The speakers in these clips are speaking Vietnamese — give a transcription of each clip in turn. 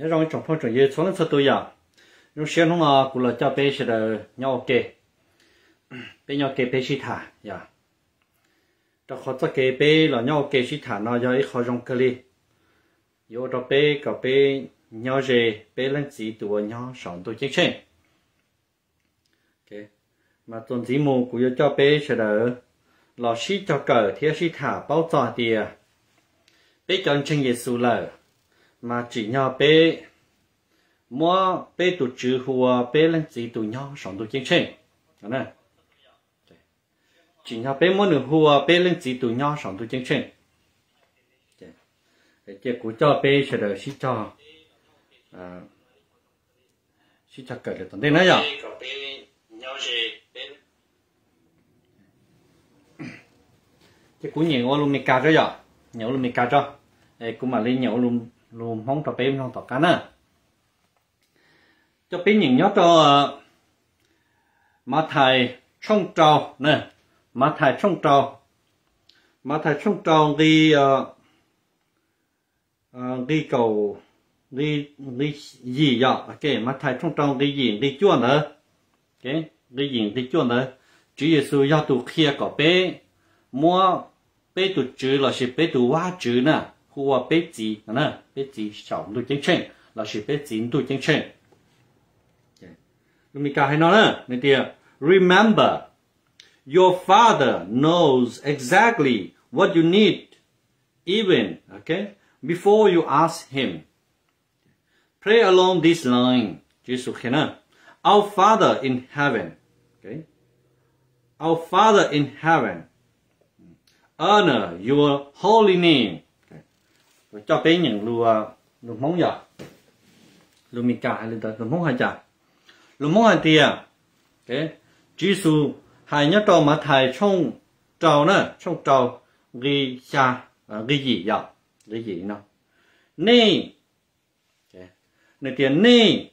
nhớ rằng trong phong trào dưới số nó sẽ tôi giờ nhưng xem nó mà cũng là cho bé sẽ là nhau kê bé nhau kê bé sĩ thả dạ cho khó cho kê bé là nhau kê sĩ thả nó do ấy khó trong cái, li yếu cho bé cả bé nhau gì bé lên chỉ tuổi nhau sống tôi chết trên mà tuần chỉ mù cũng cho bé sẽ là lò sĩ cho cờ thiết sĩ thả bao giờ thì bé chọn chân giê xu lời mà chỉ nhau bé mua bé tụ trừ hùa bé lên gì tụ nhau sống tụ chiến trên đó nè chỉ nhau bé mua nửa hùa bé lên gì tụ nhau sống tụ chiến trên cái chế của cho bé sẽ được xí cho à xí cho cởi được tận thế nữa rồi cái cú nhảy ô luôn mì cà cho rồi nhảy ô luôn mì cà cho cũng mà lấy nhảy luôn luôn không tập em không tập cá nữa cho bên nhìn nhớ cho mà thầy trong trâu nè mà thầy trong trâu mà thầy trong trâu đi ờ, ờ, đi cầu đi đi gì vậy ok mà thầy trong trâu đi gì đi chua nữa ok đi gì đi chua nữa Chúa Giêsu giao tụ kia có bé mua bé tụ chữ là sẽ bé tụ hóa chữ nè của bé chị nè bé chị chồng là chỉ bé chị đuôi chân chân lúc mình cả hay nói nè nên thì remember your father knows exactly what you need even okay before you ask him pray along this line Jesus okay our father in heaven okay our father in heaven honor your holy name cho bé những lùa lùa móng giờ lùa mì cà hay lùa lùa móng hay chả lùa móng hay tiền cái chỉ số hai nhất trâu mà thầy trông trâu nữa trông trâu ghi xa à, ghi gì giờ ghi gì nó nè nè tiền nè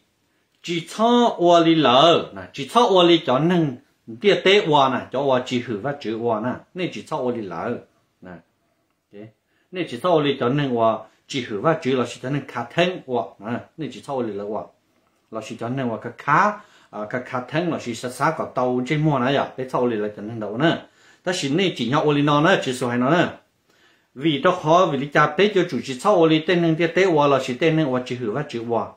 chỉ cho ô li lỡ nè chỉ cho ô li cho nâng tia tế ô nè cho ô chỉ hử và chữ ô nè nè chỉ cho ô li lỡ nè chỉ 那只草里头呢话，只是话只老是在那卡腾哇啊，那只草里了哇，老是在那话个卡啊个卡腾老是啥啥个刀这么那呀，那草里了在那头呢，但是那只鸟窝里头呢，只是还呢，vì đó khó vì lý cha bé cho chủ chỉ sau lý tên nên tiếc tế hoa là chỉ tên nên hoa chỉ hử và chỉ hoa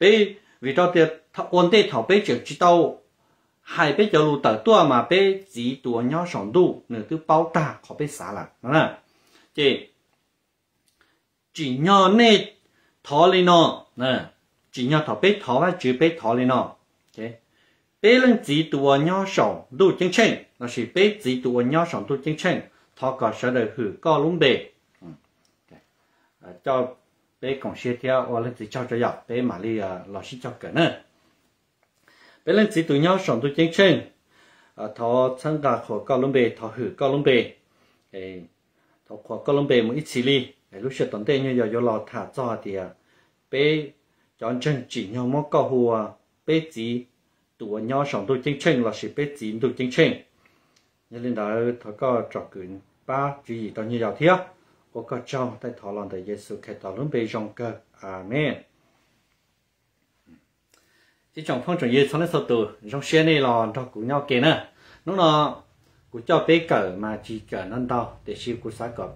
bé vì đó tiếc ôn tế thảo bé chỉ chỉ tao hai bé cho lù tờ tua mà bé chỉ tua nhau sòng đu nửa thứ bao ta khó bé xả là chị chỉ nhỏ nè thọ lên nó nè chỉ nhỏ thọ bé thọ và chữ bé thọ lên nó chị bé lên chỉ tuổi nhỏ sòng đủ chân chân nó chỉ bé chỉ tuổi nhỏ sòng đủ chân chân thọ có sợ đời hử có lúng bề ừ, à, cho bé còn xe theo ô lên chỉ cho cho dọc bé mà đi à, lò xí cho cả nữa bé lên chỉ tuổi nhỏ sòng đủ chân chân à, thọ sang cả khổ có lúng bề thọ hử có lúng bề thọ khó có lông bề một ít xì li lúc xưa tận đây như giờ giờ lò thả cho thì à, bé chọn chân chỉ nhau móc cao hùa à, bé chỉ tụi nhau sống tôi chân chân là sự bé chỉ tôi chân chân như lên đó thọ có trò chuyện ba chú ý đó như giờ thế có có trong tại thọ lòng tại Giêsu khi thọ lông bề trong cơ amen chỉ trong phong trào Giêsu nó sau từ trong xe này là thọ cùng nhau kia nữa lúc nào của cho bé cờ mà chỉ cờ non to, để siêu của sáng cờ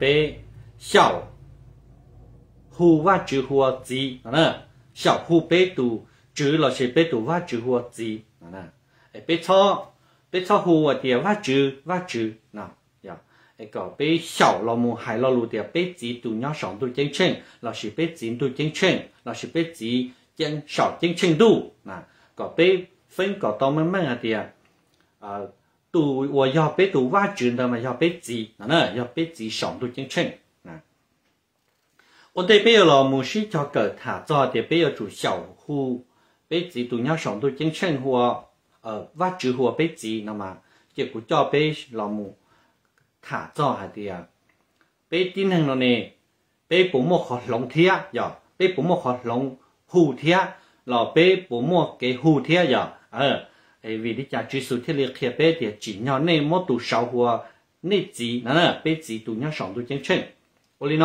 bé tu chữ là sẽ bé gì, nè, bé cho bé cho nè, dạ. bé bé cho 户啊点挖掘挖掘呐呀，哎个 bé 小老母海老路点 bé 子 tu nhau sống tu chân chân là sẽ bé 子 tu chân chân là sẽ bé 子 chân 少 chân chân tu nè, có bé phân có tao mấy mấy à tiền à ờ, tu wo yo pe tu wa zhi de ma yo pe na na yo pe zi shong tu jing na wo de pe lo mu shi cho ge ta zo de pe chủ xiao hu pe zi tu nhau shong tu jing chen huo ờ wa zhi huo pe na ma chỉ cũng cho pe lo mu ta zo ha de ya pe tin hang lo ne pe bu mo kho long thia yo pe bu mo kho long hu thia lo pe bu mo ke hu ấy vì đi cha chỉ thiết lập kia bé thì chỉ nhỏ này mỗi tụ sáu hoa này chỉ nè bé chỉ tụ nhỏ sáu tụ chân chân ô li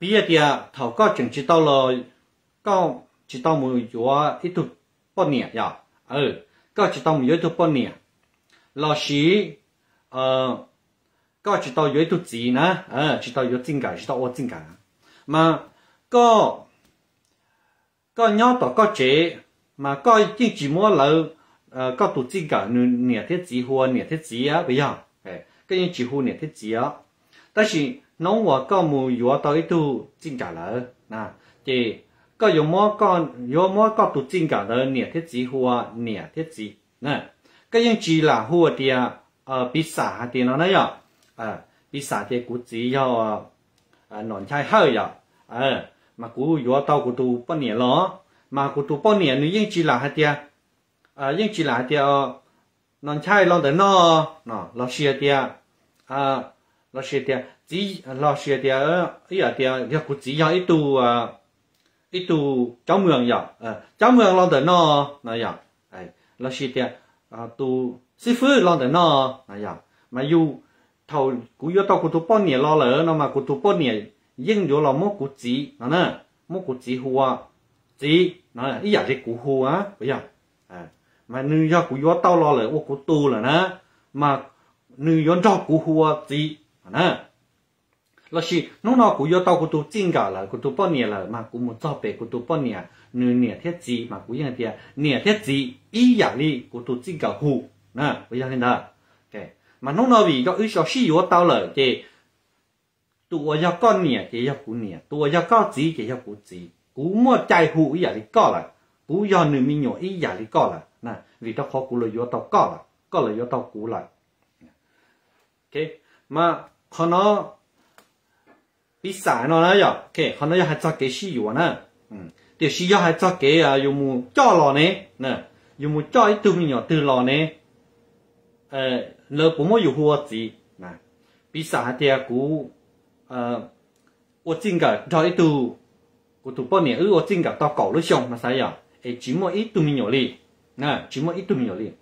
bây giờ thì thầu có chỉ tao là ừ, chỉ tao một chỗ ít tụ bao nhiêu nhở chỉ tao một chỗ tụ bao nhiêu là sĩ ờ chỉ tao chỗ tụ gì nè ờ chỉ tao chỗ tinh cả chỉ tao ô tinh cả mà có có nhỏ tao có chế mà coi chỉ chỉ mua ờ có tổ chức cả nửa thiết chỉ hoa nửa thiết chỉ á bây giờ cái những chỉ hoa nửa thiết chỉ á 但是 nó và có mù yếu tới chính cả lỡ nà thì có yếu mua có yếu mua có tổ nửa thiết chỉ hoa nửa thiết chỉ nè cái những chỉ là hoa thì ờ bị xả thì nó nói à ờ, bị xả thì cũng chỉ do à nón chai hơi à ờ, mà cũng yếu tao cũng tu bao nhiêu mà cụ tu bao nhiêu nữ yên chỉ là hai tia à ah, yên chỉ là hai tia oh, non chai lo đến nó nó lo xia tia à lo xia tia chỉ lo xia tia ấy ah, à tia giờ cụ chỉ giờ ít tu à ít tu cháu mường giờ à cháu mường lo đến nó nó giờ ấy lo xia tia à tu sư phụ lo đến nó nó giờ mà u thầu cú yêu tao cú tu bao nhiêu lo lỡ nó mà cú tu bao nhiêu yên vô lo mốt cú chỉ nó nè mốt cú chỉ hoa chỉ nói là ít giờ cái cú hù á bây giờ à mà nữ do cú gió tao lo là ô cú tu là nè, mà nữ do cho cú hù chỉ à, nè, là gì nó nó cú gió tao cú tu chính cả là cú tu bao nhiêu là mà cú muốn cho bé cú tu bao nhiêu nữ nhiêu thiết chỉ mà cú như thế nhiêu thiết chỉ ít giờ đi cú tu chính cả hù nè bây giờ hiện tại cái mà nó nó vì do ít giờ xí gió tao chỉ là cái chỉ cú mua chạy hụ ý giả lý có là cú do nữ mi nhỏ ý giả lý có là nè vì tao khó cú là do tao có là có là do tao cú là ok mà họ nó bị sai nó nè giờ ok họ nó hay cho cái gì vậy nè thì gì hay cho cái à dùng mu cho lò nè nè dùng mu cho ít từ mi nhỏ từ lò nè ờ lỡ bố mua dùng hùa gì nè bị sai thì à cú ờ 我真个找一度我赌半年，我真搞到搞了凶，那啥呀？哎，只么一度没有力，那只么一度没有力。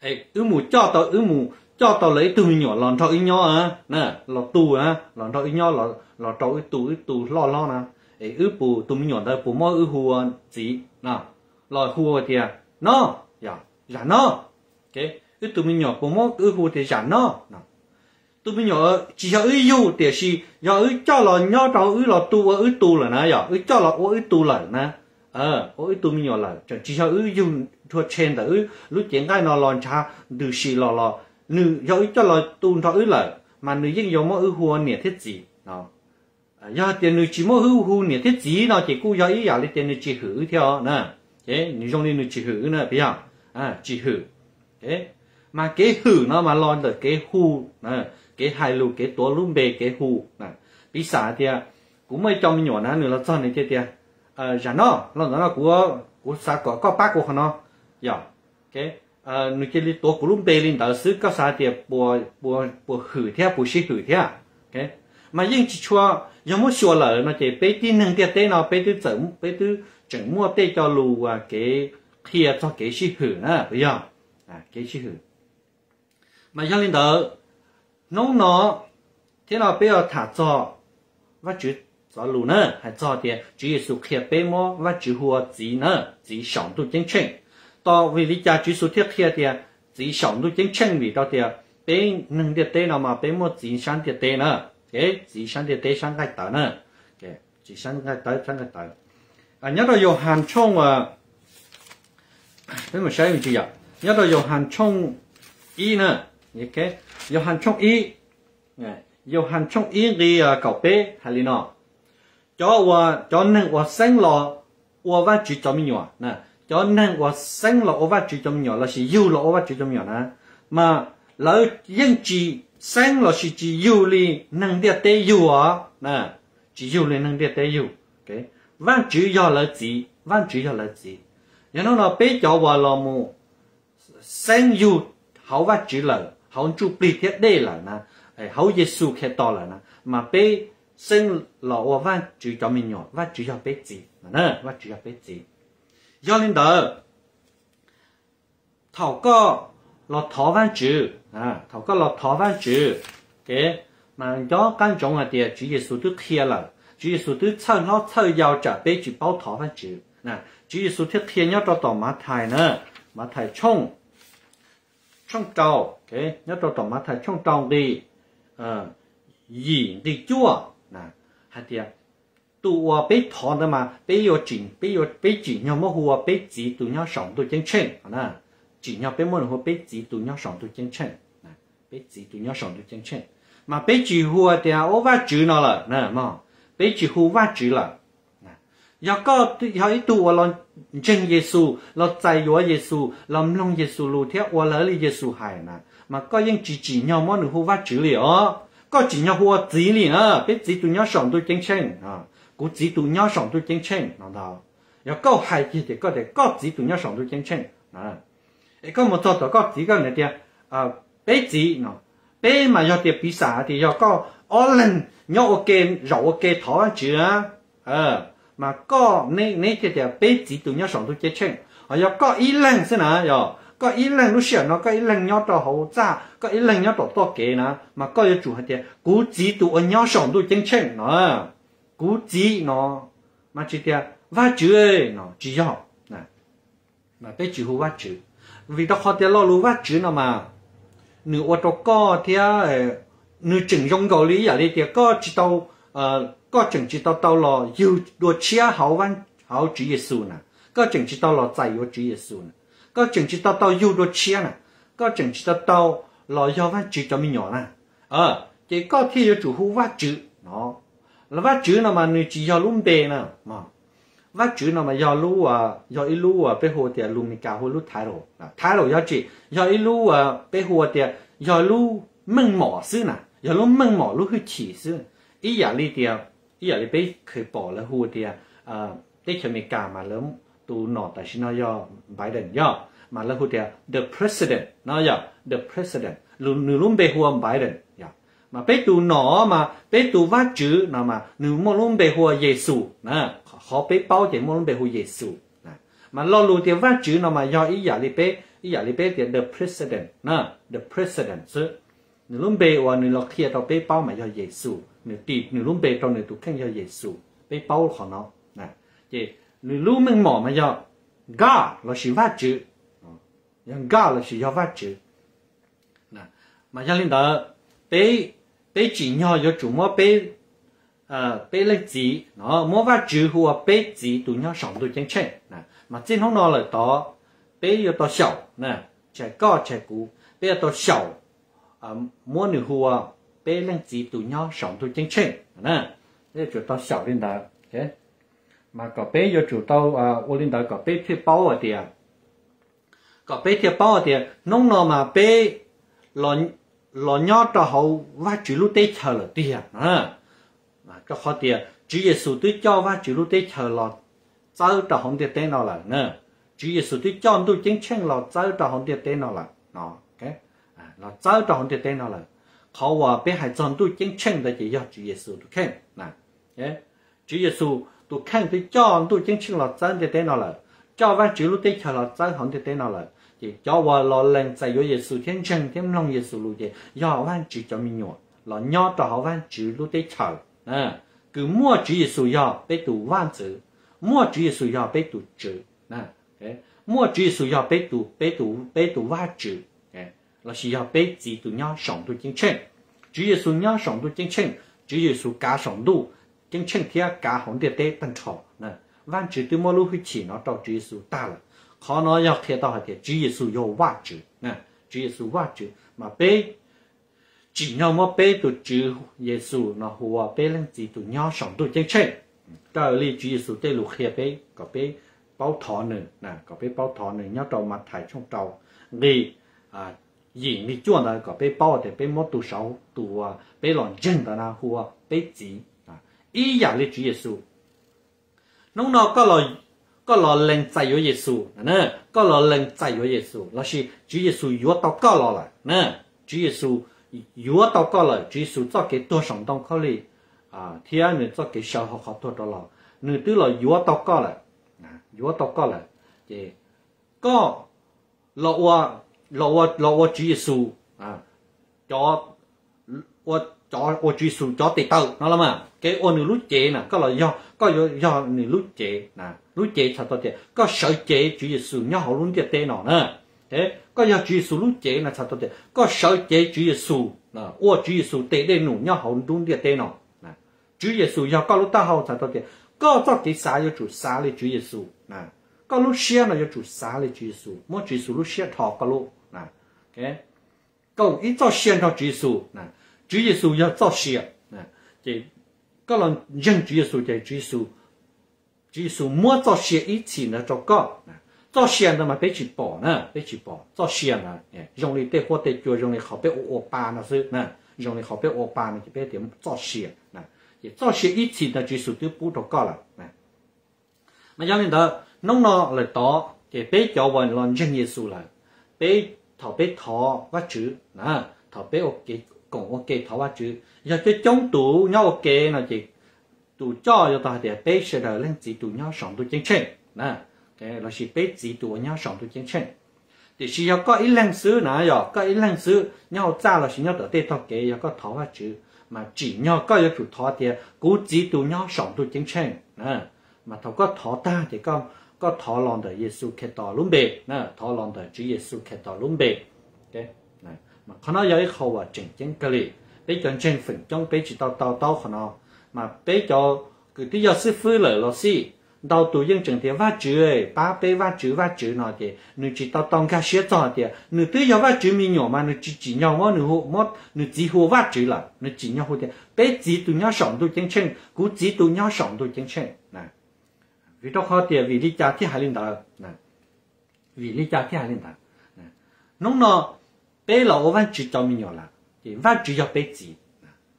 哎，一亩叫到一亩叫到了一度没有，浪潮一 nhau 啊，那老度啊，浪潮一 nhau 老老潮一度一度老老呢。哎，一步度没有的，不么一户啊，几那老户的呀，那呀呀那，给一度没有，不么一户的呀那那。tôi bây giờ chỉ cho ư yêu để gì giờ ư cho là nhớ trong ư là tu ư tu là nè giờ ư cho là ư tu là nè ờ ư tu bây giờ là chỉ cho ư yêu thua chen, là ư lúc chuyện cái nó lon cha từ gì lò lò nữ giờ ư cho là tu thọ ư là mà nữ dân giờ mà ư hùa nè thiết gì nó giờ tiền nữ chỉ mà hư hù nè thiết gì nó chỉ cú giờ ư giờ lấy tiền nữ chỉ hử theo nè thế nữ trong nữ chỉ hử nè bây giờ à chỉ hử thế mà cái hử nó mà lon được cái hù nè cái hai lu cái tua lu bề cái hù nè bị xả thì à, cũng mới cho mình nhỏ nè nữa là cho này thì thì à. ờ giả nó nó là của của xả có có bác của nó dạ cái ờ nuôi cái tua của lu bề linh đạo sư có xả thì à, bùa bùa bùa hử thế bùa xí hử thế cái mà riêng chỉ cho giống một xua lỡ nó chỉ bê tí nâng tiệt tế nó bê tí chẩn bê tí chẩn mua tê cho lu à cái kia cho cái xí hử nè bây giờ à cái xí hử mà cho lên đó nông nó thế nào bây giờ thả cho và chữ cho lù nữa hay cho thì chữ Giêsu kia bê mô và chữ hùa gì nữa chỉ sống tu chân chính to vì lý cha chữ số thiết kia thì chỉ sống tu chân chính vì đó thì bê nâng địa tế nào mà bê mô chỉ sáng địa tế nữa cái chỉ sáng địa tế sáng cái tờ nữa cái chỉ sáng cái tờ sáng cái tờ à nhớ là dùng hàn chung à bê mô sai mình chữ nhớ là dùng hàn chung y nữa như cái 有很重意，哎，有很重意的狗 bé 还里呢，叫我叫能我生了，我娃只叫米鸟，那叫能我生了我娃只叫米鸟，那是有了我娃只叫米鸟呢，嘛老应只生了是只有哩能的得有啊，那只有哩能的得有，OK，娃只要了只，娃只要了只，然后呢，别叫我老母生有好娃只了。好主不贴对了呢，哎，好耶稣看到了呢，嘛被生老我万主叫命用，万主要被治，呢，万主要被治。幺零头，头个落头万主啊，头个落头万主，给嘛要干种啊的主耶稣都贴了，主耶稣都趁老趁要着被主包头万主，那主耶稣贴贴要着到马太呢，马太冲。trong trâu cái nhớ tôi trồng mắt thấy trong trâu đi ờ gì đi chua nè hay thì tu bé thọ nữa mà bé yêu chỉnh bé yêu bé chỉnh, nhau mà hùa bé chỉ tụi nhau sống tụi chân chân nè chỉ nhau bé muốn hùa bé chỉ tụi nhau sống tụi chân chân nè bé chỉ tụi nhau sống tụi chân chân mà bé chỉ hùa thì à, ô va chữ nó là nè mà bé chỉ hùa va chữ là 雅各有一度我让真耶稣，让在我耶稣，让弄耶稣路贴我了里耶稣海呢，mà có những chỉ chỉ nhau món được hoa chữ liền ờ. có chỉ nhau hoa liền biết chỉ tụi nhau sống tôi chênh chênh à, chỉ tụi nhau sống tôi chênh chênh nào đó, rồi có hai thì có thể có chỉ tụi nhau sống tôi chênh chênh à, có một số đó có chỉ cái này chỉ nó, mà do tiền bị thì do có ở ok rồi ok thỏ chữ à, mà có nên nên cái điều bé chỉ tụi nhau sống tụi chết chừng à có cái lần thế nào có cái lần lúc xưa nó có ý lần nhau trò hậu cha có ý lần nhau trò to kế nè mà có cái chủ hết tiền cú chỉ tụi nhau sống tụi chết chừng nó cú chỉ nó mà chỉ tiền vá chữ ấy nó chỉ nhau nè mà bé chữ hú vá chữ vì đó họ tiền lo lú vá chữ nó mà nửa ô tô co thì nửa chừng dòng cái lý à đi tiền có chỉ à có chẳng chỉ tao tao lo yêu đồ chia hảo văn hảo chỉ Giêsu nè có chẳng chỉ tao lo dạy yêu chỉ Giêsu nè có chẳng chỉ tao tao yêu đồ chia nè có chẳng chỉ tao tao lo yêu văn chỉ cho mình nhỏ nè ờ chỉ có thi yêu chủ hú vát chữ nó là vát chữ nào mà người chỉ yêu luôn bề nè mà vát chữ nào mà yêu lu à yêu ít lu à bé hồ tiệt lu mình cả hồ lu thái rồi thái rồi yêu chỉ yêu ít lu à bé hồ tiệt yêu lu mưng mỏ xứ nè yêu lu mưng mỏ lu hư chỉ xứ ý giả li tiệt อี่ยากไปเคยบอและวหูเดียได้เขมีกามาแล้วตูนอตชินอยอไบเดนยอมาแล้วหูเดีย the president นอยอ the president ลูนลุนไปหัวไบเดนยอมาไปตูหนอมาไปตูว่าจื้อนอมาหนูมลุ่นไปหัวเยซูนะขอไปเป้าเดี๋ยวมลุ่นไปหัวเยซูนะมาลอรู้เดียว่าจื้อนอมายออีอยากไปอยากไปเดี๋ยว the president นะ the president ซึ่งหนูลุนไปว่าหนูเราเคลียร์เราไปเป้าหมายอเยซู nửa tì nửa lúc bề trong nửa tụ khen do Giêsu bề bao họ nó nè chị nửa lúc mình mỏ mà do ga là sự vắt chữ nhưng ờ, ga là sự do vắt chữ nè mà cho nên đó bề bề chỉ nhỏ do chủ mua bề ờ bề nó mua vắt chữ hoặc bề gì tụ nhỏ sống tụ chân chân nè mà trên hôm đó là đó bề do đó sầu nè trẻ co trẻ cú bề do đó sầu à mua nửa hùa bé lăng chỉ tụ nhỏ sống tụ chân chân nè để chú tao xảo linh đó thế mà có bé giờ chú tao à ô linh đó có bé thuê bao ở à tiệt có bé thuê bao ở à tiệt nông nô mà bé lò lò nhỏ cho hậu và chủ lúc tết chờ là à, nè mà cho họ à, chú yếu số tôi cho và chủ lúc tết chờ là cháu cho không tiệt tên nào là nè chú yếu số tôi cho tôi chân chân là cháu cho không tiệt tên nào là nó cái à, là cháu cho không tiệt tên nào là เขาว่าไปหายจอนตู้เจ้งเช่งแต่จะยอดจุเยซูตุแข่งนะเอ๊ะจุเยซูตุแข่งที่จอนตู้เจ้งเช่งเราจันเตเตนเอาเลยจอวันจุลุเตเชเราจันของเตเตนเอาเลยจีจอว่าเราแรงใจยอเยซูเท่งเช่งเท่งลงเยซูลูเจยอวันจุจะมีหนวดเราย่อต่อวันจุลุเตเชอ่าคือมั่วจุเยซูยอไปตู่วันจือมั่วจุเยซูยอไปตู่จือนะเอ๊ะมั่วจุเยซูยอไปตู่ไปตู่ไปตู่ว่าจือ là chỉ học biết chỉ từ nhau sống tôi chính chân chỉ yêu xuống nhau sống tôi chính chân chỉ yêu xuống cá sống đủ chính chân thì cá hồng địa tế tân trò nè văn chữ từ mua lúc chỉ nó cho chỉ yêu xuống ta là khó nó học thiệt đó thì chỉ yêu xuống yêu vạ chữ nè chỉ yêu xuống vạ chữ mà biết chỉ nhau mà biết từ chữ yêu xuống nó hòa bé lên gì từ nhau sống tôi chính chân cái lý chỉ yêu xuống tới lúc kia biết có bé bao thọ nữa nè có bé bao thọ nữa nhau đâu mà thải trong trâu nghỉ à 以你做的个被包的被摸多少多被乱整的那货被挤啊，一样的主耶稣，侬那个了个了人在有耶稣，呢个了人在有耶稣，那是主耶稣约到个了了，呢主耶稣约到个了，主耶稣做给多少当可里啊，天你做给小好好多多了，你对了约到个了啊，约到个了，这个老我。攞攞指數啊，咗我咗我指數咗地道，nó à. lắm à cái ô nửa lúc chế có là do có do do nửa lúc chế nè à. lúc sao tao chế có sợ chế nhau hậu lúc chế tê nè thế có do chỉ là sao tao chế có sợ chế chỉ ô chỉ số đây nụ nhau hậu lúc chế tê nọ nè chỉ có lúc ta hậu sao tao chế có cho sao do chủ sao là chỉ số có lúc xe là do chủ sao là chỉ số mỗi xe thọ có lúc cái câu ý cho xem cho chỉ số nè chỉ nè, thì các lần dân chỉ số thì chỉ số chỉ số mua cho xe ít thì là cho có cho xe nó mà phải chỉ bỏ nè phải chỉ bỏ cho xe nè dùng để để hoặc để cho dùng để học bé ô ô ba nó sư nè dùng để học bé ô ba nó chỉ bé điểm cho xe nè thì cho xe ít thì là chỉ số tiêu bù cho có là nè mà giống như đó nông nô là đó thì bé cho vào lần dân chỉ số là bé thọ bé thọ quá chữ à thọ bé ok cũng ok thọ quá chữ giờ cái chống tủ nhau ok là chị tủ cho cho ta để bé sẽ là lên chỉ tủ nhau sống tủ chiến tranh nè cái là chỉ bé chỉ tủ nhau sống tủ chiến tranh thì chỉ có ít lần xứ nè giờ có ít lần xứ nhau cha là chỉ nhau đỡ tê thọ kế giờ có thọ quá chữ mà chỉ nhau có giờ chủ thọ thì cũng chỉ tủ nhau sống tủ chiến tranh nè mà thọ có thọ ta thì con có thọ lòng đời Giêsu Kitô luôn bề nè thọ lòng đời Chúa Giêsu Kitô luôn bề ok nè mà khi nào có khâu và chỉnh chính cái gì bây giờ trên phần trong bây giờ tao tao tao khi nó mà bây giờ cái thứ giờ sư phụ lời lo gì đầu tu dân chẳng thì vá chữ ấy ba bê vá chữ vá chữ nọ thì nữ chỉ tao tông cả xe trò thì nữ thứ do vá chữ mi nhỏ mà nữ chỉ chỉ nhau mà nữ hộ mất nữ chỉ hộ vá chữ là nữ chỉ nhau hộ thì bé chỉ tụ nhau sống tụ chân chân cứ chỉ tu nhau sống tụ chân chân vì trong họ tiền vì lý cha thiết hải linh đạo nè vì lý cha thiết hải linh đạo nè nông nô bé là ông vẫn chỉ cho mình nhỏ là thì văn chỉ cho bé gì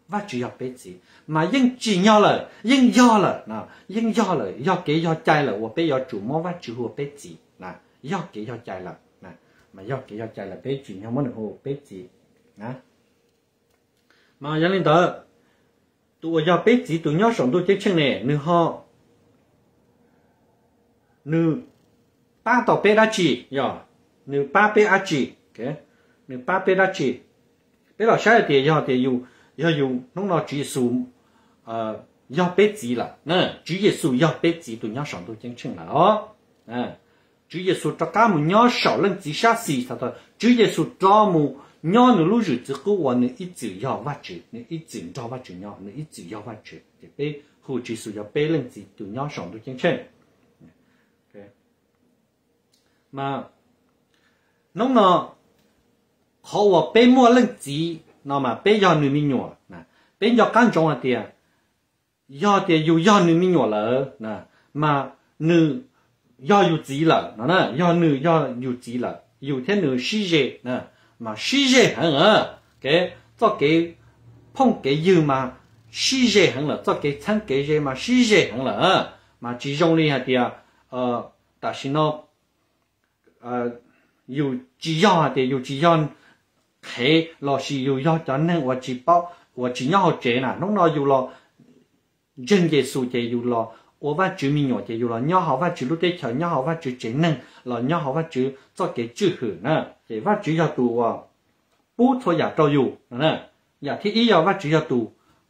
văn chỉ cho bé gì mà nhưng chỉ nhỏ là nhưng nhỏ là nè nhưng nhỏ là nhỏ kế nhỏ trai là ô bé nhỏ chủ mua vẫn chỉ hồ bé gì nè nhỏ kế nhỏ trai là nè mà nhỏ kế nhỏ trai là bé chỉ nhỏ mong hồ bé gì nè mà nhà linh đạo tụi nhỏ bé gì tụi nhỏ sống tụi chết chân này nữa họ nữ ba tổ pe đa chỉ nhỏ nữ ba pe a chỉ cái nữ ba pe đa chỉ bây giờ sai thì giờ thì dùng giờ dùng nông nọ chỉ số ờ giờ bê chỉ là nè chỉ giờ số giờ bê chỉ tụi nhau sống tụi chân chân là đó nè chỉ số cho cá mu nhau sầu lên chỉ xa xì thật thôi chỉ số cho mu nhau nữ lúc rồi chỉ có one nữ ít chữ giờ vắt chữ nữ ít chữ cho vắt chữ nhau nữ ít chữ giờ vắt chữ thì bê hồ chỉ số giờ bê lên chỉ tụi nhau sống tụi chân chân mà nó nó họ và bé mua lên gì nó mà bé do người mình nhỏ nè bé do căn trọng là tiền do tiền dù do người mình nhỏ là nè mà nữ do dù gì là nè do nữ do dù gì là dù thế nữ suy gì nè mà suy gì hẳn à cái cho cái phong cái gì mà suy gì hẳn là cho cái thằng cái gì mà suy gì hẳn là mà chỉ trong này hạt tiền ờ tại sao nó 呃有几样的有几样黑老是有要真呢，我只包我只要这呢，弄了有了真的数的有了。我ว่าจืมีหยอดอยู่ล่ะย่อเขาว่าจืลูกได้เขียวย่อเขาว่าจืเจนึงล่ะย่อเขาว่าจืจ้อเกจืหือนะเจว่าจืยาตัวปู้ทัวอยากเราอยู่นะอยากที่อียาว่าจืยาตัว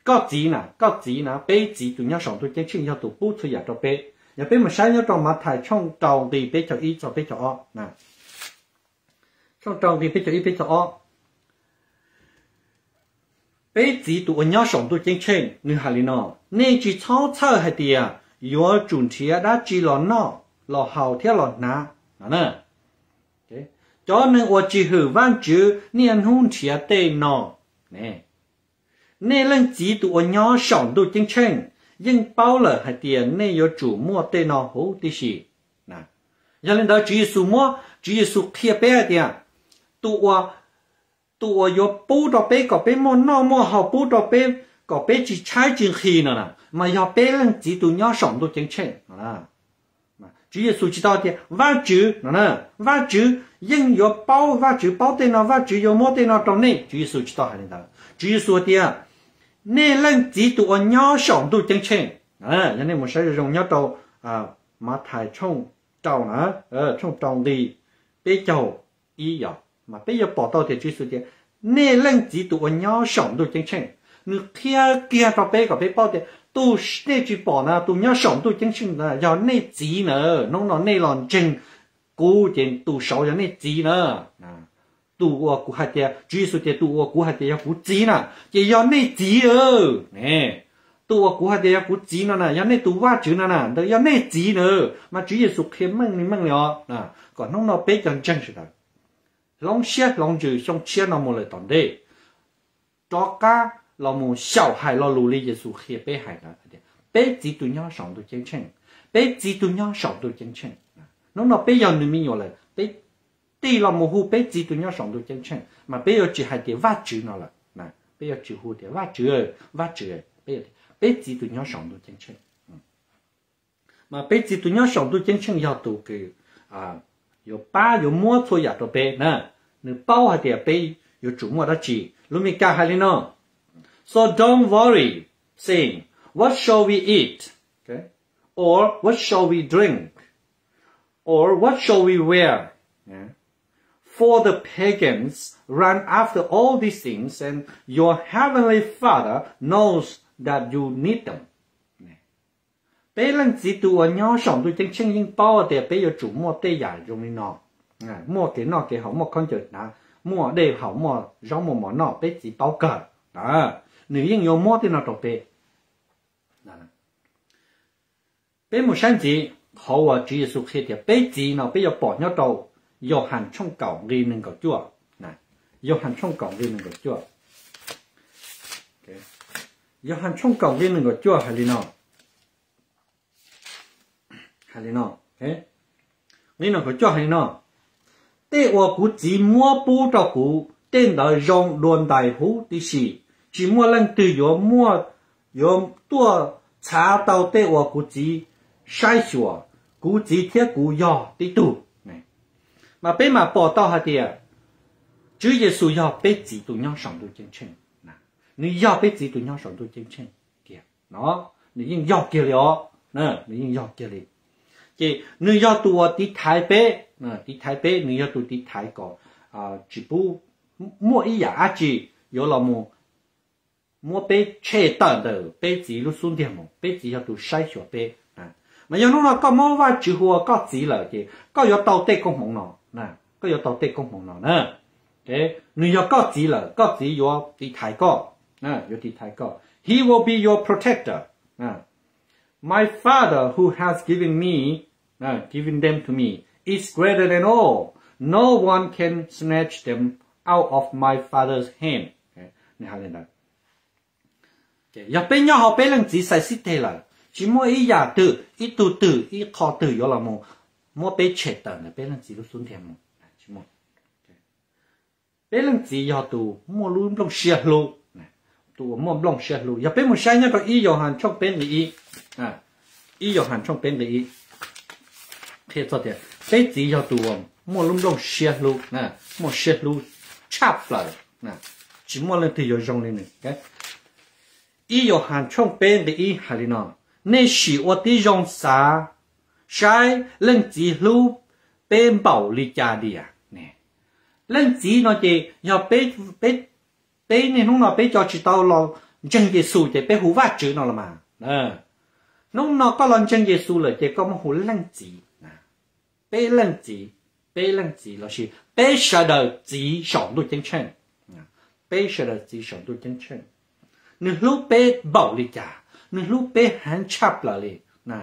ก็จีนะก็จีนะเป้จีตัวย่อสองตัวเจชื่อยาตัวปู้ทัวอยากเราเป้ nhà bên mà sáng nhớ trong mặt thải trong trầu thì bên chỗ ít, cho bên chỗ o nè trong trầu thì bên chỗ ít, bên chỗ o bên chỉ tụ nhớ sống tụ chính chính người hà lý nó nên chỉ thao thao hay đi à yếu chuẩn thiệt đã chỉ lo nọ, lo hậu thiệt lo nà nè nè cho nên tôi chỉ hiểu văn chữ niên hôn thiệt tê nọ, nè nên lên chỉ tụ nhớ sống tụ chính chính 因包了还点内有主末对呢好的是呐，要领导只数末只数贴白点，多多有包着白个白么那么好包着白个白只拆进去了呢，嘛要白人只都要上都进去啊。主耶稣知道的，万主呢，万主应有包，万主包的呢，万主有么的呢，懂呢？主耶稣知道还领导，主耶稣的。nên lăng chỉ tụ ở nhỏ sống tụ chân chân à nên một số dùng nhỏ tàu à mà thải trong tàu nữa ờ trong tàu đi bê tàu, ý giờ mà bây giờ bỏ tàu thì chỉ số tiền nê lăng chỉ tụ ở nhỏ sống tụ chân chân nếu kia kia tao bé có bé bỏ thì tụ nên chỉ bỏ nè tụ nhỏ sống tụ chân chân là do nên chỉ nữa nông nó nên làm chân cố tiền tụ sáu giờ nên chỉ nữa tu wo ku ha tia số tia tu wo ku ha tia ku chi nè, chỉ yo nei chi ơ nè tu wo ku ha tia ku chi na na yo nei tu wa chữ na na yo nei chi nữa mà chúa giêsu khen mừng ni mừng lo nè còn nó nó bé chân chân sự thật long xia long chữ trong chia nó một lời tổn đề cho cả là một 小孩了努力就是黑被害的，被基督教上都坚称，被基督教上都坚称，那那被要你们要来被。对了模糊被几度要上到进城，嘛不要只还得挖住那了，嘛不要只乎得挖住挖住，不要被几度要上到进城，嗯，嘛被几度要上到进城要多个啊，有把有摸错也多被呢，你包还得被有主摸得起，路面干还哩呢，so don't worry saying what shall we eat okay or what shall we drink or what shall we wear yeah. For the pagans run after all these things, and your heavenly Father knows that you need them. Bây lần chỉ tu ở nhau sống tu chân chân nhưng bao để bây giờ chủ mua tê giải dùng đi nọ, mua cái nọ cái hậu mua con chơi nà, mua để hậu mua rong mua mỏ nọ bây chỉ bao cờ, à, nữ yên yêu mua thì nó trộn bê, bây mua sáng chỉ họ ở Chúa Giêsu khi thì bây chỉ nó bây giờ bỏ nhau đầu โยหันช่องเก่ารีหนึ่งเก่าจั่วนะโยหันช่องเก่ารีหนึ่งเก่าจั่วโยหันช่องเก่ารีหนึ่งเก่าจั่วฮาริโนฮาริโนเอ๊ะนี่หนึ่งเก่าจั่วฮาริโนเต้อวกูจีมัวปูตอกูเต้นดอยงดวนไดหูดิสิจีมัวลังตือยมัวยมตัว查到对我估计筛选，估计贴估要的度。mà bé mà bỏ tao hả thì Chúa Giêsu yêu bé chỉ tụi nhau sống tụi chân chân nè nếu yêu bé chỉ tụi nhau sống tụi chân chân kìa nó nếu nhưng yêu kia liền nè nếu nhưng yêu kia liền chỉ nếu yêu tụi đi Thái bé nè đi Thái bé nếu yêu tụi đi Thái có à chỉ bù, mua ý à chỉ có là mua mua bé che tận đầu bé chỉ lúc xuống điểm mua bé chỉ yêu tụi sai sửa à, mà giờ nó là có mua vài chữ hoa có chỉ là kì có yêu đầu tê công không nào nè có yếu tàu tê công bằng nào nè nếu có gì là có gì yếu thì thái có nè yếu thì thái có he will be your protector nè my father who has given me nè given them to me is greater than all no one can snatch them out of my father's hand okay nè hả lên đó bên nhau họ bên lần gì sai sít thế là chỉ mỗi ý giả tự ý tu tự ý khó tự yếu là mù mua bé chết tao bé lần gì lúc xuống thèm à, một chỉ một bé lần gì giờ tù mua luôn lòng xe lô tù mua lòng xe lô giờ bé một xe nhá rồi y giờ hàng trong này à y giờ hàng trong này y thế cho bé gì giờ tù mua luôn lòng xe lô nè mua xe lô chắp lại nè chỉ mua lên thì giờ rong lên này cái y giờ hàng trong này y nọ nên chỉ ở tí rong xa sai lên chỉ lu bên bảo lý cha đi à nè lên chỉ nó chỉ nhờ bé bé bé này nó nó bé cho chỉ tao lo chân giê xu chỉ bé hú vát chữ nó là mà nè nó nó có lo chân giê xu là chỉ có mà hú lên chỉ nè bé lên chỉ bé lên chỉ là gì bé sợ đời chỉ sống được chân chân bé sợ đời chỉ sống được chân chân nếu lúc bé bảo lý cha nếu lúc bé hắn chắp lại nè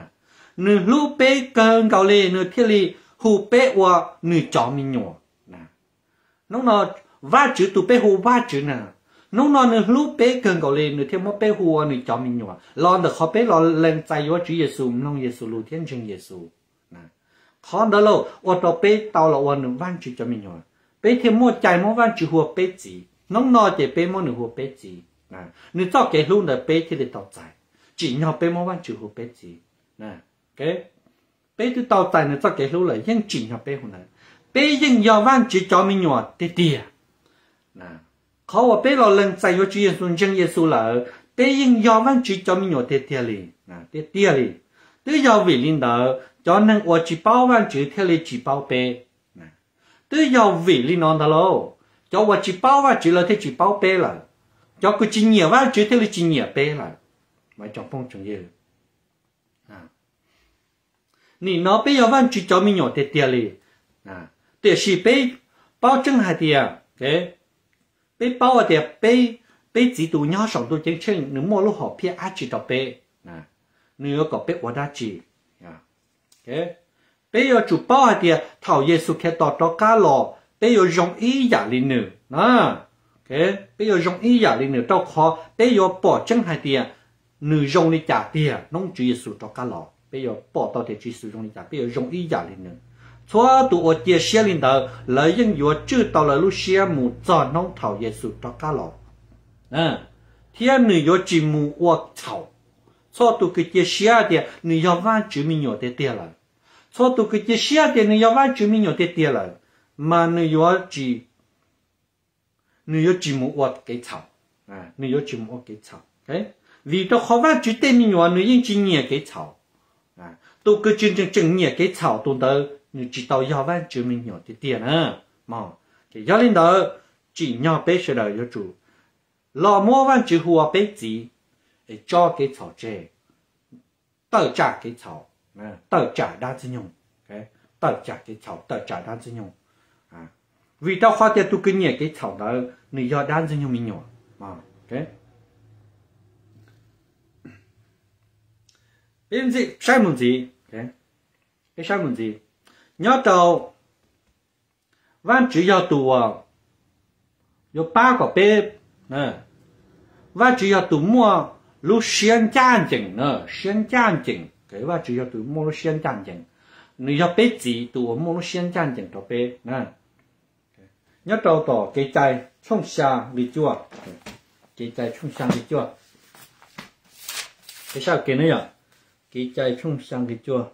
nửa lũ bê cần cầu lì nửa thiết lì hù bê hoa nửa chó mình nhỏ nè nó nó va chữ tụ bê hù va chữ nè nó nó nửa lũ bê cần cầu lì nửa thiết mất bê hoa nửa chó mình nhỏ lo được khó bê lo lên trái vô chữ Giêsu nông Giêsu lù thiên chân Giêsu nè khó đó lâu ô tô bê tàu là ô nửa van chữ chó mình nhỏ bê thiên mua trái mua van chữ hùa bê gì nó nó chỉ bê mua nửa hùa bê gì nè nửa cho cái luôn là bê thiên để tao trái chỉ nhau bê mua van chữ hùa bê gì nè cái bây giờ tàu tài này cho cái hữu lại, nhưng chỉ hợp bây hôm nay bây giờ giàu văn chỉ cho mình nhỏ tê tê nè khó và bây lo lần sai cho chúa giêsu dân giêsu lại, bây giờ giàu văn chỉ cho mình nhỏ tê tê liền nè tê tê liền tôi giàu vị lãnh đạo cho nên tôi chỉ bảo văn chỉ theo lý chỉ bảo bê nè tôi giàu vị lãnh đạo đó cho tôi chỉ bảo văn chỉ là thế chỉ bảo bê là cho cái chỉ nhiều văn chỉ theo lý chỉ nhiều bê là mà trong phong trường gì 你那边要往去找米鸟的店里啊，但是被包正还的给被包啊的被被几度鸟上都真称你莫路好偏阿去到被啊，你要搞被我那去啊，给被要主包啊的讨耶稣看到到家了，被要容易压力呢啊，给被要容易压力呢到靠被要保证还的。女容的家庭，弄主耶稣到家了。bây giờ bỏ tao thì chỉ sử dụng giả bây giờ dùng ý giả lên nữa cho tụ ở chia sẻ lên đó lợi những yếu chữ tao là lúc xe mù cho nông thảo giê xu cho cá lò à thiên nữ yếu chỉ mù ở thảo cho tụ cái chia sẻ thì nữ yếu văn chữ mình nhỏ thế tiền là cho tụ cái chia sẻ thì nữ yếu văn chữ mình nhỏ thế tiền là mà nữ yếu chỉ nữ yếu chỉ mù ở cái thảo à nữ yếu chỉ mù ở cái thảo vì đó khó văn chữ tên mình nhỏ nữ yên chỉ nhẹ cái thảo tôi cứ chân chân chân cái chảo tuần tớ chỉ tao giao văn chứ mình thì tiền à mà cái giao lên chỉ nhỏ bé sơ đời chủ lo mua văn chứ hùa bé gì cái chảo chè tờ trả cái chảo tờ trả đa dinh nhung cái tờ trả cái chảo tờ trả đa dinh nhung à vì tao khoa tiền tôi cứ nhẹ cái chảo đó người đa dinh nhung mình mà cái cái gì sai một gì thế cái sai một gì nhớ đầu văn chỉ giờ tù à ờ, có ba quả bếp nè văn chỉ giờ tù mua lúc xiên trang chỉnh nè xiên trang chỉnh cái văn chỉ giờ tù mua lúc xiên trang chỉnh nếu giờ bếp gì tù mua lúc xiên trang chỉnh cho bếp nè nhớ đầu tỏ cái chai trong xa bị chua cái chai trong xa bị chua cái sao cái này à cái chai chung sang cái chua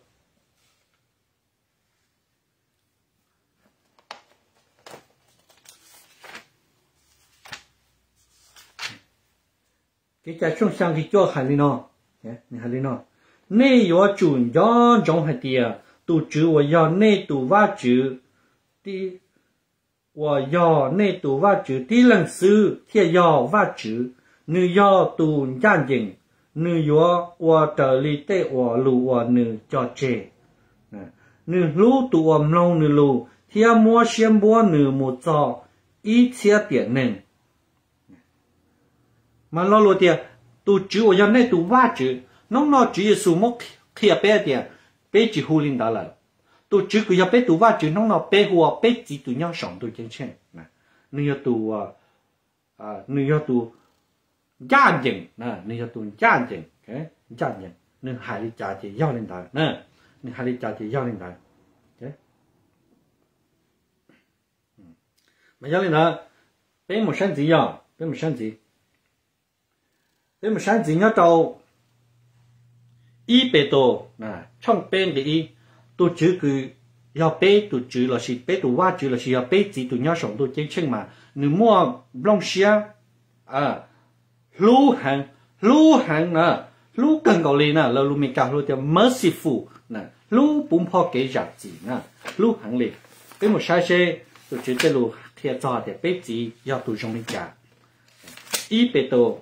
cái chai chung sang cái chua hạt lino hạt lino nay yo chủ yo trong hạt tiề tu chữ và yo nay tu va chữ đi và yo nay tu va chữ đi lần sư thiệt yo va chữ nữ yo tu gian dình nữ yo wa trở lý tế wa lu wa nữ cho chê nữ lu tu wa mlâu nữ lu thia mua xiêm bua nữ mu cho ít chia tiền nên mà lo lo tiền tu chữ ở dân này tu ba chữ nó nó chữ số mốc kia bé tiền bé chỉ hù linh đó là tu chữ cứ bé tu ba chữ nó nó bé hùa bé chỉ tu nhau sống tu chân chân nữ yo tu à nữ yo tu nên nên nên cho cái cái, mà đâu, một một 家境啊，你要懂家境，哎，家境，你孩子家境要领导，嗯，你孩子家境要领导，哎，嗯，没要领导，别么身体呀，别么身体，别么身体要到一百多啊，唱边的一都只给。要 bé tụ chữ là gì bé tụ hoa chữ là gì, 要 bé chỉ tụ nhau sống tụ chân chân mà nếu mua long xia à lưu hàng lưu hàng nè lưu cần cầu li nè là lu mình cầu lu cho merciful nè lưu bùm phò kế giả gì nè lưu hàng liền. cái một sai xe tôi chỉ cái lưu thiệt cho để biết gì do tôi trong mình cả ý bê tô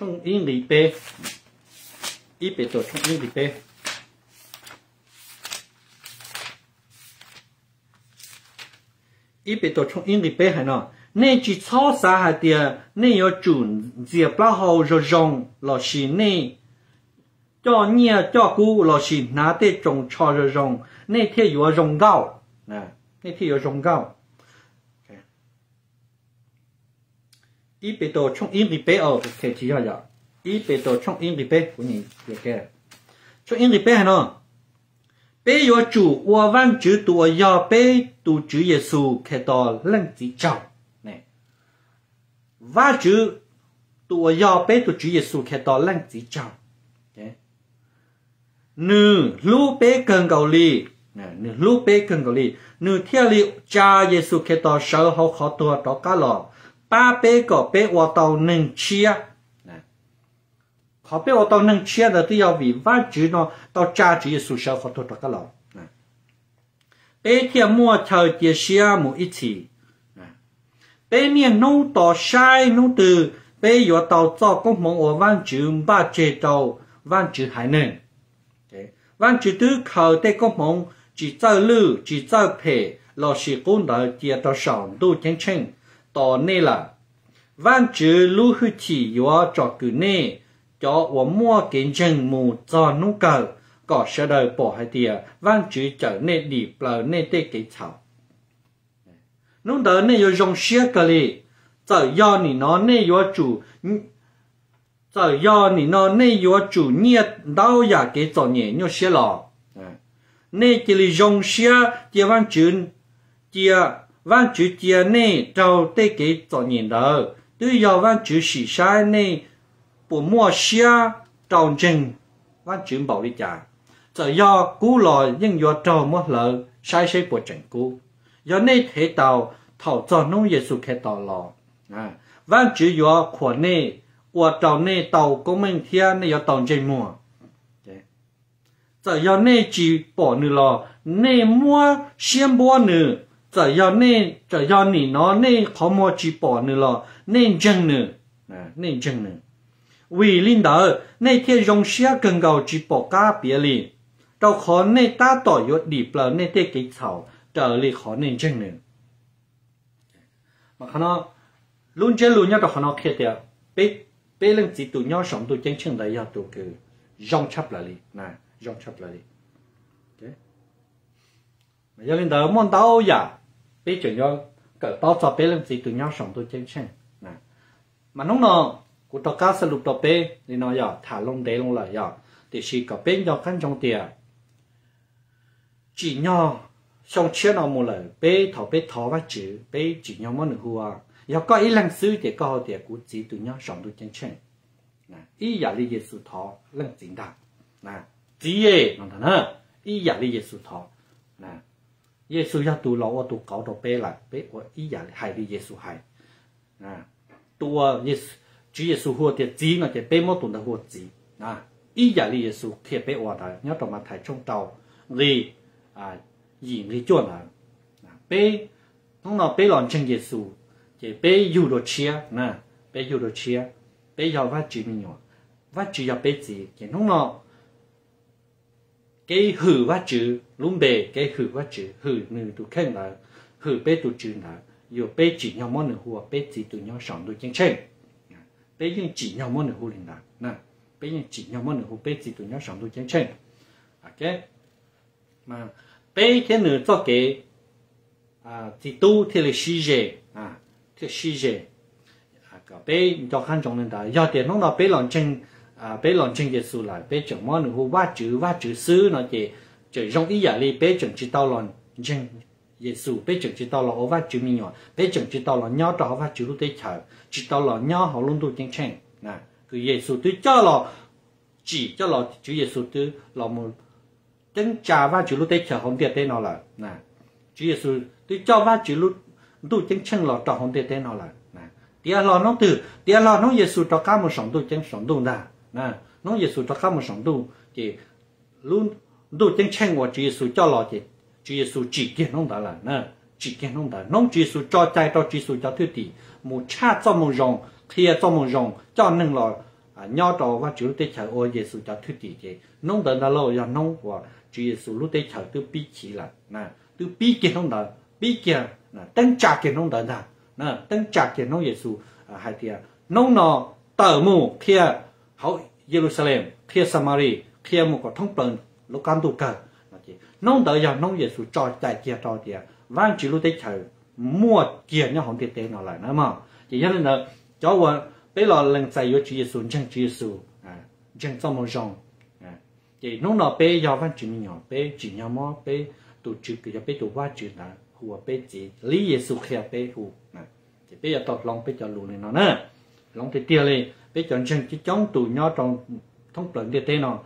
trong ý lý bê ý bê tô trong ý lý bê ý bê tô trong ý lý bê hay nào nên chỉ cho xã hà tiề nên có chủ diệp la hầu rồi rồng là xì nên cho nhia cho cú là xì ná thế trồng cho rồi rồng nên thế có rồng gạo nè nên thế có rồng gạo ít bê đồ trong ít bê bê ở thế chỉ là ít bê đồ trong ít bê bê của nhìn được kìa trong ít bê bê hay không bê có chủ và văn chữ tuổi do bê tu chữ Giêsu khi đó lên chỉ trọng và chữ tụi do bé tụi chữ Giêsu khi đó lăng chỉ chào nữ lúc bé cần cầu li nữ lúc bé cần cầu li nữ theo liệu cha Giêsu khi đó sợ họ khó tua đó cả lọ ba bé có bé vào tàu nâng chia họ bé vào tàu nâng chia là tụi vì và chữ nó tàu cha chữ Giêsu sợ họ tua đó cả lọ bé theo mua chờ chia sẻ một ít bé niên nô tỏ sai nô từ bây giờ tàu cho có mong ở văn chữ ba chế tàu văn chữ hải nền văn chữ tứ khờ tê có mong chỉ cho lư chỉ cho phê lo sĩ cũng đã chia tàu sòng đu chân chân tỏ nê là văn chữ lưu hư chỉ yo cho cử nê cho ở mua kiến chân mù cho nô cờ có sẽ đời bỏ hai tia văn chữ trở nên đi bờ nên tê cái thảo lúc đó này yo dùng xe cái này giờ yo nỉ nó này yo chủ giờ yêu nỉ nó này yo chủ nhiệt đau ya cái tổ nhẹ yo xe lò này chỉ là dòng xia chỉ văn chữ chỉ văn chữ chỉ này trâu tê cái tổ nhẹ đó tuy do văn chữ xì sai này bộ mua xe trâu chừng văn chữ bảo đi chả giờ do nhưng do trâu mua lợ sai sai bộ chỉnh cú 要你睇到頭早弄耶穌睇到咯啊，萬主要可你我到你到公明天你要當真麼？就要你去 bỏ nữa lo 你 mua xem bỏ nữa giờ giờ nên giờ giờ nỉ nó nên khó mua chỉ bỏ nữa lo nên chân nữa à nên chân nữa vì linh đạo nên thiên dùng xe cần cầu chỉ bỏ cá bia li đâu khó nên ta tỏ yếu đi bờ nên thế cái thảo trở lại khó nên chân nữa mà khả nó luôn chơi luôn nhau đó khả nó khét tiệt bê bê lên chỉ tụ nhau sống tụ chân chân đấy giờ tụ cứ rong chắp lại đi nè rong chắp lại đi ok mà giờ lên đó món tao giờ bê chuyển nhau cỡ tao cho bé lên chỉ tụ nhau sống tụ chân chân nè mà nóng nọ cụ tao cá sẽ lục tao bê thì nó giờ thả lông đế lông lại giờ thì chỉ có bê cho khăn trong tiệt chỉ nhau xong chưa nào một lần bé thọ bé thọ và chữ bé chỉ nhau món hùa giờ có ý lăng sư thì có thì cũng chỉ từ nhau sống được chân chân nè ý giả lý giê xu thọ lăng chính đạo nè chỉ ye nó thằng hả ý giả lý giê xu thọ nè giê xu ra tụ lão tụ cậu đồ bé là bé của ý giả hay lý giê xu hay nè tụ giê chỉ giê xu hùa thì chỉ nó thì bé mất tụ nó hùa chỉ nè ý giả lý giê xu khi bé hòa đời nhớ trong mặt thầy trong đầu, gì à thằng thằng nào nào nhọ, gì? cái hư quá chữ lúng bề cái hư quá chữ hư nữ tụ khen là hư bê tụ chữ là giờ bê chỉ nhau món nữ hùa bê chỉ tụ nhau sống tụ chân chân bê nhưng chỉ nhau món nữ hùa liền là nè bê nhưng chỉ nhau món nữ hùa bê chỉ tụ nhau sống tụ chân chân ok mà bây thế nữa cho cái à thì tu thì là xí dễ à thì xí dễ à cả bé cho khăn trong nên đã do tiền nó nó bây lòng chân à bây lòng chân cái số lại bé chẳng món nữa vá chữ vá chữ sứ nó chỉ chỉ trong ý giả đi bây chẳng chỉ tao lòng chân Giêsu bé chẳng chỉ tao lòng ô chữ mi nhỏ bé chẳng chỉ tao lòng nhỏ trò vát chữ lúc tế chờ chỉ tao lòng nhỏ họ luôn tu chân chân nè cứ Giêsu tôi cho là chỉ cho là chữ Giêsu tôi là một chân trả và chỉ lúc tây chờ không tiền tên nó là nè Chúa Giêsu tôi cho và chỉ lúc tôi chân chân lọ trọ không tiền tên nó là nè tia lọ nó từ tia lọ nó Giêsu trọ cá một sống tôi chân sống tôi nè nè nó Giêsu trọ cá một sống tôi chỉ luôn tôi chân chân của Chúa Giêsu cho lọ chỉ Chúa Giêsu chỉ kiến không đó là nè chỉ kiến không đó nó Chúa Giêsu cho trái cho Chúa Giêsu cho thứ tỷ một cha cho một rồng kia cho một rồng cho nên lọ à, nhỏ trò và chỉ lúc tây chờ ôi Giêsu cho thứ tỷ chỉ nông đợt là lọ giờ nông và 主耶稣路对桥都比起了，那都比给弄的，比给那等价给弄的那那等价给弄耶稣啊，还的弄呢，道木贴好耶路撒冷贴撒玛利贴木个通本路干都干，那的弄的要弄耶稣照在街照的，万只路对桥莫见那红的带那来那嘛，这样呢，叫我被老人在有主耶稣，讲主耶稣啊，讲这么重。thì nó nó bé giờ vẫn chỉ nhỏ bé chỉ nhỏ mà bé tụ chữ cái bé tổ vá chữ là hùa bé chỉ lý gì sụp kia bé hù nè thì bé giờ tọt lòng bé giờ lùn này nó nè lòng thì tiêu lên bé chọn chân chỉ chống tụ nhỏ trong thông tuần thì thế nó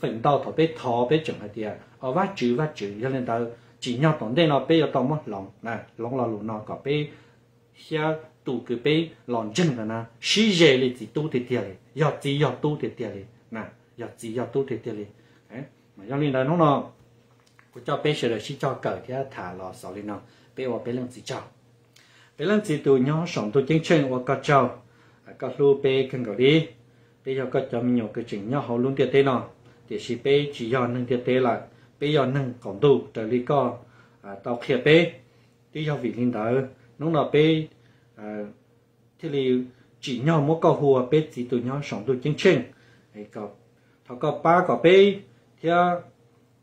phần đầu thọ bé thọ bé chọn cái gì à. ở vá chữ vá chữ cho nên đó chỉ nhỏ tổng đây nó bé giờ tọt mất lòng nè lòng là lùn nó có bé xia tụ cái bé lòng chân là nè xí dễ thì tụ thì tiêu lên giờ chỉ giờ tu thì tiêu lên nè giờ chỉ giờ tu thì tiền liền mà do linh là nó nó cứ cho bé sửa chỉ cho cởi cái thả lò sò linh nó bé vào bé làm gì cho bé làm gì tụi nhau sống tụi chính chân hoặc cả cho cả lu bé cần gọi đi bé giờ có cho mình nhiều cái chuyện nhau hậu luôn tiền tế nó thì chỉ bé chỉ giờ nâng tiền tế lại, bé giờ nâng còn tu trời lý co tàu kia bé đi do vị linh đó nó là bé thì chỉ nhau mỗi câu hùa bé chỉ tụi nhau sống tụi chính chân hay cậu họ có ba có bê thì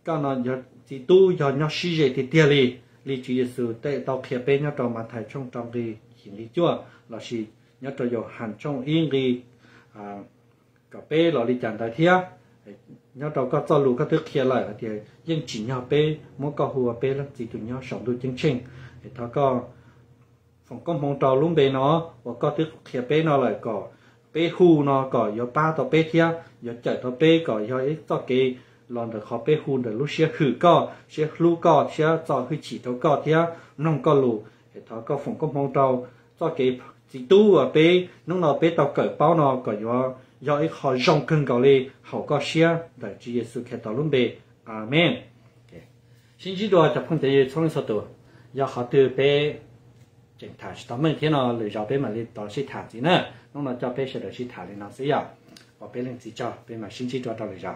cho nó nhớ chỉ tu cho nhớ suy dễ thì tiền đi lý chủ yếu sự tệ tao kia bê nhớ trong mà thầy trong trong cái hình lý chúa là chỉ nhớ trong dầu hành trong yên cái à có bê là lý chẳng đại thiệt nhớ trong có cho lưu các thứ kia lại thì nhưng chỉ nhau bê mỗi cái hùa bê là chỉ tu nhớ sống được chân chính thì thằng có phòng công phòng trào luôn bê nó và có thứ kia bê nó lại có bê hù nó có do ba tàu bê thia do chạy tàu bê có do ít tàu kê lon được họ bê hù được lúc xe khử co xe lú co xe cho hư chỉ tàu co thia nông co lù thì thọ co phồng có mong tàu cho kê chỉ tu ở bê nông nó bê tàu cởi bao nó có do do ít họ rong cưng cầu lê họ có xe để chỉ Giêsu khai tàu luôn bê amen xin chỉ đồ tập phong tế trong số tổ do họ từ bê chỉnh thả tao mình thế nào lựa chọn bê mà lựa chọn sẽ thả gì nữa nó là cho bé sẽ được chỉ thả lên nó sẽ giờ và bé lên chỉ cho bé mà sinh chỉ cho cho lại rồi